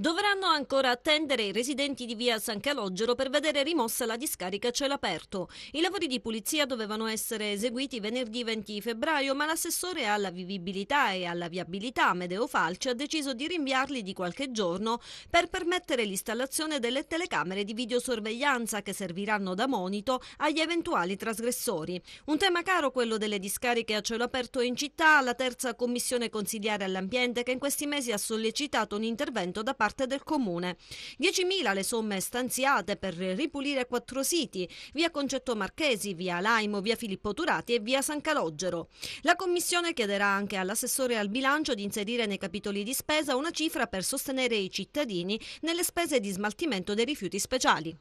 Dovranno ancora attendere i residenti di via San Calogero per vedere rimossa la discarica a cielo aperto. I lavori di pulizia dovevano essere eseguiti venerdì 20 febbraio, ma l'assessore alla vivibilità e alla viabilità, Medeo Falci, ha deciso di rinviarli di qualche giorno per permettere l'installazione delle telecamere di videosorveglianza che serviranno da monito agli eventuali trasgressori. Un tema caro quello delle discariche a cielo aperto in città, la terza commissione consigliare all'ambiente che in questi mesi ha sollecitato un intervento da parte parte del comune. 10.000 le somme stanziate per ripulire quattro siti, via Concetto Marchesi, via Laimo, via Filippo Turati e via San Calogero. La commissione chiederà anche all'assessore al bilancio di inserire nei capitoli di spesa una cifra per sostenere i cittadini nelle spese di smaltimento dei rifiuti speciali.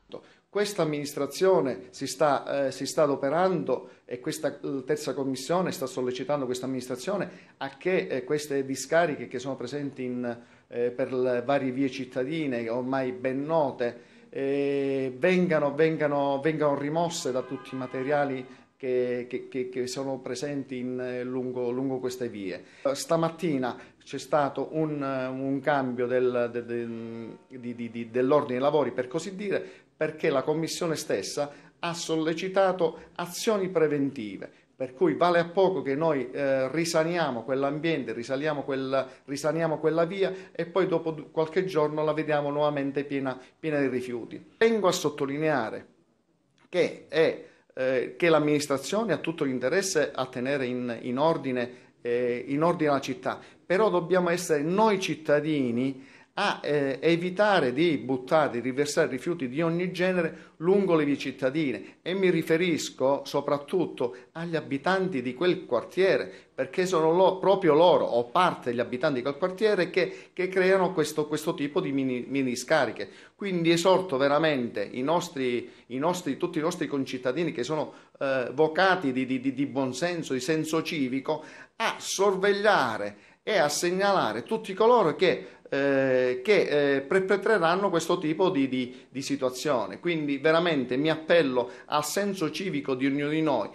Questa amministrazione si sta, eh, si sta adoperando e questa eh, terza commissione sta sollecitando questa amministrazione a che eh, queste discariche che sono presenti in, eh, per le varie vie cittadine ormai ben note eh, vengano, vengano, vengano, rimosse da tutti i materiali che, che, che, sono presenti in, lungo, lungo, queste vie. Stamattina c'è stato un, un cambio del, de, de, de, dell'ordine dei lavori, per così dire, perché la Commissione stessa ha sollecitato azioni preventive. Per cui vale a poco che noi eh, risaniamo quell'ambiente, quel, risaniamo quella via e poi dopo qualche giorno la vediamo nuovamente piena, piena di rifiuti. Tengo a sottolineare che è eh, che l'amministrazione ha tutto l'interesse a tenere in, in, ordine, eh, in ordine la città, però dobbiamo essere noi cittadini a eh, evitare di buttare, di riversare rifiuti di ogni genere lungo le vie cittadine e mi riferisco soprattutto agli abitanti di quel quartiere perché sono lo, proprio loro o parte degli abitanti di quel quartiere che, che creano questo, questo, tipo di mini, mini, scariche. Quindi esorto veramente i nostri, i nostri, tutti i nostri concittadini che sono eh, vocati di, di, di buonsenso, di senso civico, a sorvegliare e a segnalare tutti coloro che eh, che eh, perpetreranno questo tipo di, di, di situazione. Quindi veramente mi appello al senso civico di ognuno di noi